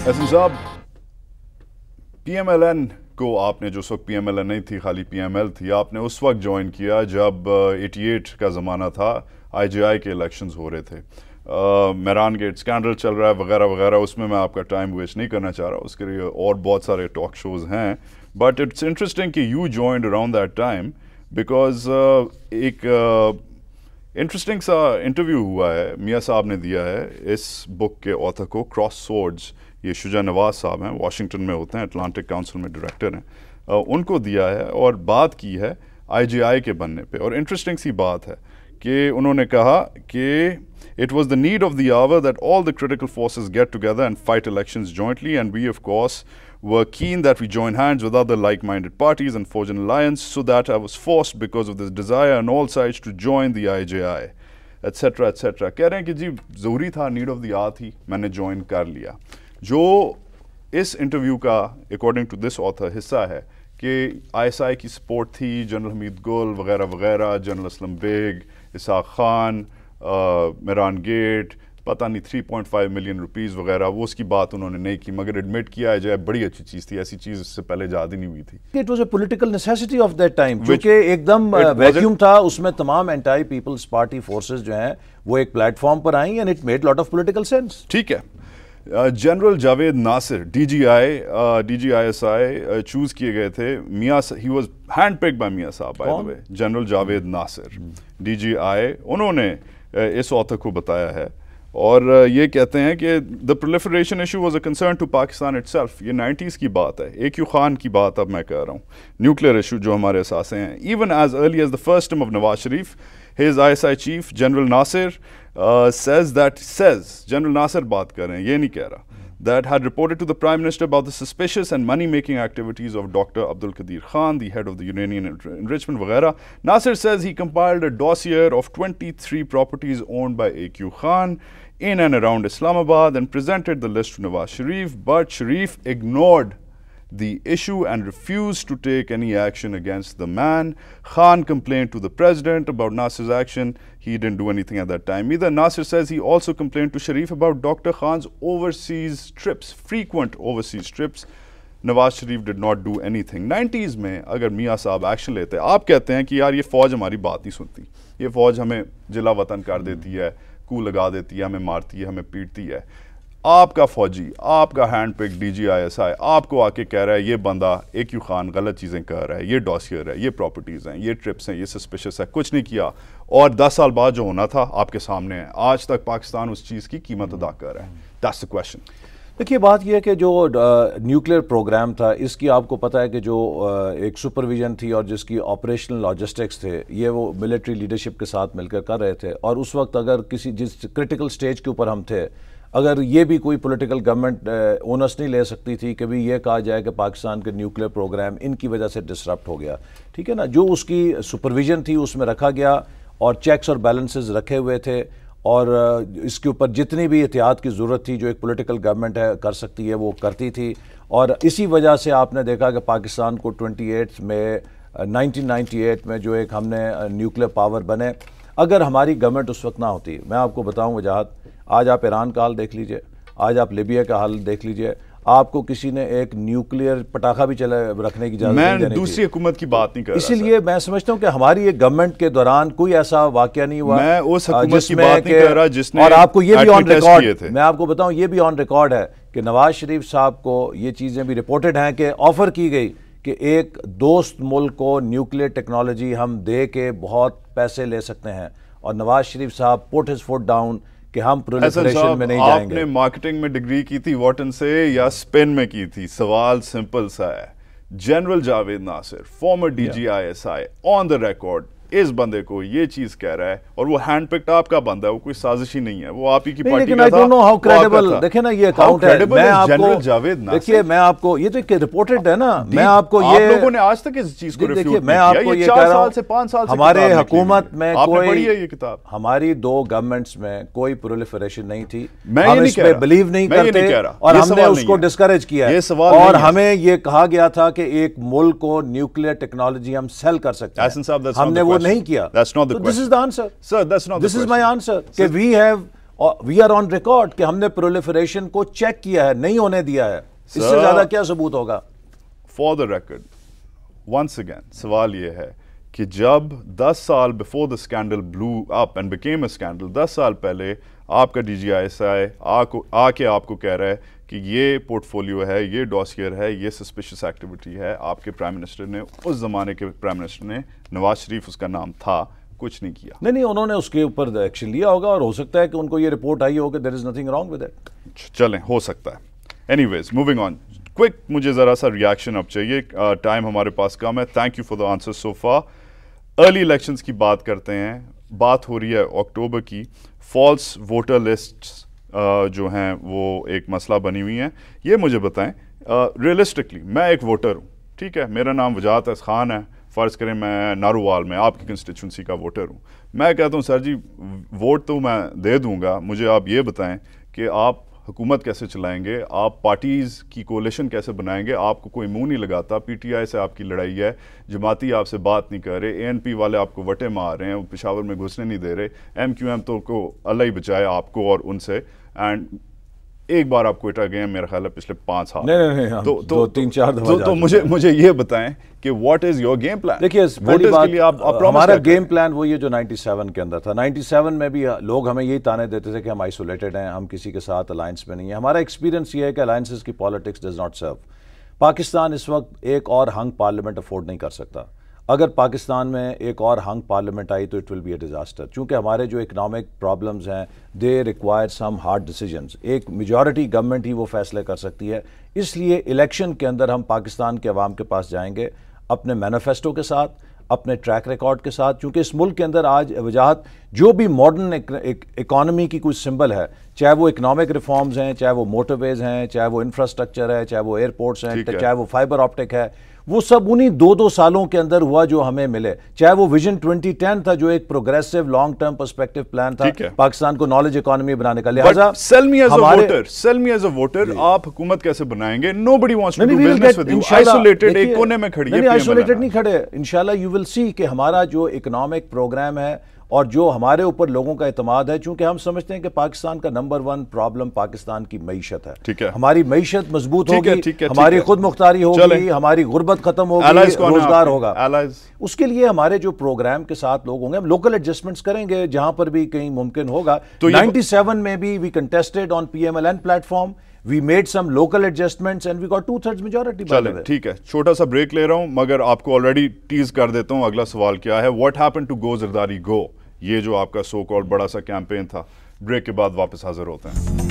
एहसन साहब पीएमएलएन को आपने जो उस वक्त एन नहीं थी खाली पीएमएल थी आपने उस वक्त ज्वाइन किया जब 88 uh, का ज़माना था आईजीआई के इलेक्शंस हो रहे थे मैरान गेट स्कैंडल चल रहा है वगैरह वगैरह उसमें मैं आपका टाइम वेस्ट नहीं करना चाह रहा उसके लिए और बहुत सारे टॉक शोज़ हैं बट इट्स इंटरेस्टिंग कि you joined around that time because एक uh, इंटरेस्टिंग सा इंटरव्यू हुआ है मियाँ साहब ने दिया है इस बुक के ऑथर को क्रॉस सोर्ड्स ये शुजा नवाज साहब हैं वाशिंगटन में होते हैं अटलांटिक काउंसिल में डायरेक्टर हैं उनको दिया है और बात की है आईजीआई के बनने पे और इंटरेस्टिंग सी बात है कि उन्होंने कहा कि It was the need of the hour that all the critical forces get together and fight elections jointly, and we, of course, were keen that we join hands with other like minded parties and forge an alliance, so that I was forced, because of this desire on all sides, to join the IJI. etc. etc. कह रहे हैं कि जी ज़रूरी था need of the hour थी मैंने join कर लिया जो इस interview का according to this author हिस्सा है कि ISI की support थी General Hamid Gul वगैरह वगैरह General Aslam Beg Ishaq Khan Mehran gate पता नहीं three point five million rupees वगैरह वो उसकी बात उन्होंने नहीं की मगर एडमिट किया है जो है बड़ी अच्छी चीज़ थी ऐसी चीज़ उससे पहले याद ही नहीं हुई थी it was a political necessity of that time क्योंकि एकदम वैक्यूम था उसमें तमाम एंटाई पीपल्स पार्टी फोर्सेज जो हैं वो एक प्लेटफॉर्म पर आई and it made lot of political sense ठीक है general Javed Nasir D G I D G I S I choose किए गए थे मियाँ ही was hand picked by Mian साहब by the general Javed Nasir D G I उन्होंने uh, इस ऑथर को बताया है और uh, ये कहते हैं कि the proliferation issue was a concern to Pakistan self ये 90s की बात है ए क्यू खान की बात अब मैं कह रहा हूँ न्यूक्लियर इशू जो हमारे असासे हैं even as early as the first term of Nawaz Sharif his I S I chief general Nasir Uh, says that says General Nasser बात कर रहे हैं ये नहीं that had reported to the Prime Minister about the suspicious and money-making activities of Dr. Abdul Qadir Khan, the head of the Uranian enrichment, vagera. Nasser says he compiled a dossier of 23 properties owned by AQ Khan in and around Islamabad and presented the list to Nawaz Sharif, but Sharif ignored the issue and refused to take any action against the man. Khan complained to the president about Nasser's action He didn't do anything at that time. Either Nasir says he also complained to Sharif about Dr. Khan's overseas trips, frequent overseas trips. Nawaz Sharif did not do anything nineties में अगर मियाँ साहब action लेते हैं आप कहते हैं कि यार ये फ़ौज हमारी बात नहीं सुनती ये फ़ौज हमें जिला वतन कर देती है कू लगा देती है हमें मारती है हमें पीटती है आपका फौजी आपका hand pick D G I S I आपको आके कह रहा है ये बंदा ए क्यू खान गलत चीज़ें कह रहा है ये डॉसियर है ये प्रॉपर्टीज़ हैं ये ट्रिप्स हैं ये सस्पिशियस है कुछ नहीं किया और 10 साल बाद जो होना था आपके सामने है आज तक पाकिस्तान उस चीज़ की कीमत अदा कर रहा है दस क्वेश्चन देखिए बात यह है कि जो न्यूक्लियर प्रोग्राम था इसकी आपको पता है कि जो एक सुपरविजन थी और जिसकी ऑपरेशनल लॉजिस्टिक्स थे ये वो मिलिट्री लीडरशिप के साथ मिलकर कर रहे थे और उस वक्त अगर किसी जिस क्रिटिकल स्टेज के ऊपर हम थे अगर ये भी कोई पॉलिटिकल गवर्नमेंट ओनर्स नहीं ले सकती थी कि भी ये कहा जाए कि पाकिस्तान के न्यूक्लियर प्रोग्राम इनकी वजह से डिसरप्ट हो गया ठीक है ना जो उसकी सुपरविजन थी उसमें रखा गया और चेक्स और बैलेंसेस रखे हुए थे और uh, इसके ऊपर जितनी भी एहतियात की ज़रूरत थी जो एक पॉलिटिकल गवर्नमेंट है कर सकती है वो करती थी और इसी वजह से आपने देखा कि पाकिस्तान को 28 में 1998 uh, में जो एक हमने न्यूक्लियर uh, पावर बने अगर हमारी गवर्नमेंट उस वक्त ना होती मैं आपको बताऊँ वजहत आज आप ईरान का हाल देख लीजिए आज आप लिबिया का हाल देख लीजिए आपको किसी ने एक न्यूक्लियर पटाखा भी चला रखने की इजाज़त मैं दूसरी हुकूमत की बात नहीं कर इसलिए मैं समझता हूँ कि हमारी एक गवर्नमेंट के दौरान कोई ऐसा वाक्य नहीं हुआ मैं उस हुकूमत की बात नहीं कर रहा जिसने और आपको ये भी ऑन रिकॉर्ड मैं आपको बताऊँ ये भी ऑन रिकॉर्ड है कि नवाज शरीफ साहब को ये चीज़ें भी रिपोर्टेड हैं कि ऑफ़र की गई कि एक दोस्त मुल्क को न्यूक्लियर टेक्नोलॉजी हम दे के बहुत पैसे ले सकते हैं और नवाज शरीफ साहब पुट हिज फुट डाउन कि हम प्रोलिफरेशन में नहीं जाएंगे आपने मार्केटिंग में डिग्री की थी वॉटन से या स्पेन में की थी सवाल सिंपल सा है general Javed Nasir former DG ISI on the record इस बंदे को ये चीज कह रहा है और वो हैंड पिक्ड आपका बंदा है वो कोई साजिश ही नहीं है वो आप ही की पार्टी का था हाउ क्रेडिबल देखिए ना ये अकाउंट है मैं आपको जावेद ना देखिए मैं आपको ये तो एक रिपोर्टेड है ना मैं आपको ये आप लोगों ने आज तक इस चीज को रिफ्यूज किया मैं आपको ये कह रहा हूं साल से 5 साल से हमारे हुकूमत में कोई पढ़ी है ये किताब हमारी दो गवर्नमेंट्स में कोई प्रोलिफरेशन नहीं थी मैं हम इस पे बिलीव नहीं करते और हमने उसको डिस्करेज किया ये सवाल और हमें ये कहा गया था कि एक मुल्क को न्यूक्लियर टेक्नोलॉजी हम सेल कर सकते हैं हमने वो नहीं किया that's not this is the answer sir that's not this is my answer कि we have we are on record कि हमने प्रोलिफरेशन को चेक किया है नहीं होने दिया है sir, इससे ज्यादा क्या सबूत होगा for the record once again सवाल ये है कि जब 10 साल before the scandal blew up and became a scandal 10 साल पहले आपका डी जी आई एस आई आके आपको कह रहा है कि ये पोर्टफोलियो है ये डॉसियर है ये सस्पिशियस एक्टिविटी है आपके प्राइम मिनिस्टर ने उस ज़माने के प्राइम मिनिस्टर ने नवाज शरीफ उसका नाम था कुछ नहीं किया नहीं नहीं उन्होंने उसके ऊपर एक्शन लिया होगा और हो सकता है कि उनको ये रिपोर्ट आई हो कि there is nothing wrong with it चलें हो सकता है एनी मूविंग ऑन क्विक मुझे ज़रा सा रिएक्शन अब चाहिए टाइम हमारे पास कम है thank you for the answer so far early elections की बात करते हैं बात हो रही है अक्टूबर की फॉल्स वोटर लिस्ट्स जो हैं वो एक मसला बनी हुई हैं ये मुझे बताएं रियलिस्टिकली मैं एक वोटर हूँ ठीक है मेरा नाम वजात अस खान है फ़र्ज़ करें मैं नारूवाल में आपकी कंस्टिट्यूंसी का वोटर हूँ मैं कहता हूँ सर जी वोट तो मैं दे दूँगा मुझे आप ये बताएं कि आप हुकूमत कैसे चलाएंगे आप पार्टीज़ की कोलेशन कैसे बनाएंगे आपको कोई मुंह नहीं लगाता पीटीआई से आपकी लड़ाई है जमाती आपसे बात नहीं कर रहे एएनपी वाले आपको वटे मार रहे हैं पिशावर में घुसने नहीं दे रहे एमक्यूएम तो को अल्लाह ही बचाए आपको और उनसे एंड एक बार आप क्विटर गए मेरा ख्याल है पिछले पांच साल नहीं नहीं नहीं तो, तो, तीन चार तो, तो मुझे मुझे ये बताएं कि what is your game plan देखिए आप, आप हमारा गेम प्लान वो ये जो 97 के अंदर था 97 में भी लोग हमें यही ताने देते थे कि हम आइसोलेटेड हैं हम किसी के साथ अलायंस में नहीं है हमारा एक्सपीरियंस ये है कि अलायंसेज की politics does not serve Pakistan इस वक्त एक और हंग पार्लियामेंट अफोर्ड नहीं कर सकता अगर पाकिस्तान में एक और हंग पार्लियामेंट आई तो it will be a disaster चूँकि हमारे जो इकनॉमिक प्रॉब्लम्स हैं they require some hard decisions एक मेजॉरिटी गवर्नमेंट ही वो फैसले कर सकती है इसलिए इलेक्शन के अंदर हम पाकिस्तान के अवाम के पास जाएंगे अपने मैनिफेस्टो के साथ अपने ट्रैक रिकॉर्ड के साथ क्योंकि इस मुल्क के अंदर आज वजाहत जो भी मॉडर्न इकॉनमी की कोई सिंबल है चाहे वो इकनॉमिक रिफॉर्म्स हैं चाहे वो मोटरवेज हैं चाहे वो इंफ्रास्ट्रक्चर है चाहे वो एयरपोर्ट्स हैं चाहे वो फाइबर ऑप्टिक है वो सब उन्हीं दो दो सालों के अंदर हुआ जो हमें मिले चाहे वो विजन 2010 था जो एक progressive long term perspective plan था पाकिस्तान को नॉलेज इकोनॉमी बनाने का लिहाजा sell me as voter sell me as a voter आप हुकूमत कैसे बनाएंगे नो बड़ी टू आइसोलेटेड एक कोने में खड़ी आइसोलेटेड नहीं खड़े इंशाल्लाह यू विल सी कि हमारा जो इकोनॉमिक प्रोग्राम है और जो हमारे ऊपर लोगों का एतमाद है चूंकि हम समझते हैं कि पाकिस्तान का नंबर वन प्रॉब्लम पाकिस्तान की मीशत है ठीक है हमारी मीशत मजबूत होगी हमारी खुद मुख्तारी होगी हमारी गुर्बत खत्म होगी रोजगार होगा उसके लिए हमारे जो प्रोग्राम के साथ लोग होंगे हम लोकल एडजस्टमेंट्स करेंगे जहां पर भी कहीं मुमकिन होगा तो नाइनटी सेवन में भी we contested on P M L N platform we made some local adjustments and we got two third majority चलें ठीक है छोटा सा ब्रेक ले रहा हूँ मगर आपको ऑलरेडी टीज कर देता हूँ अगला सवाल क्या है what happen to Go Zardari Go? ये जो आपका सो कॉल बड़ा सा कैंपेन था ब्रेक के बाद वापस हाजिर होते हैं